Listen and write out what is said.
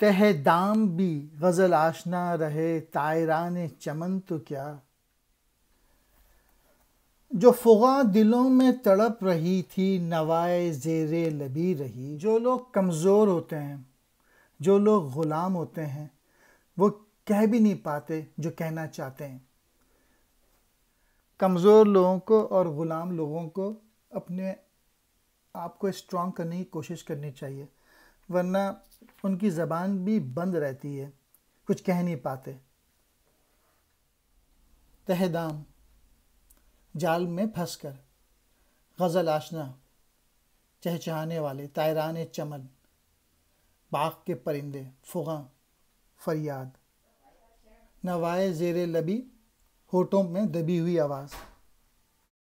तह दाम भी गज़ल आशना रहे तायरान चमन तो क्या जो फुगा दिलों में तड़प रही थी नवाए जेर लबी रही जो लोग कमज़ोर होते हैं जो लोग ग़ुलाम होते हैं वो कह भी नहीं पाते जो कहना चाहते हैं कमज़ोर लोगों को और ग़ुलाम लोगों को अपने आप को स्ट्रॉन्ग करने की कोशिश करनी चाहिए वरना उनकी ज़बान भी बंद रहती है कुछ कह नहीं पाते तहदाम जाल में फंस कर गज़ल आशना चहचहाने वाले तायरान चमन बाग के परिंदे फुगा फरियाद नवाए जेर लबी होठों में दबी हुई आवाज़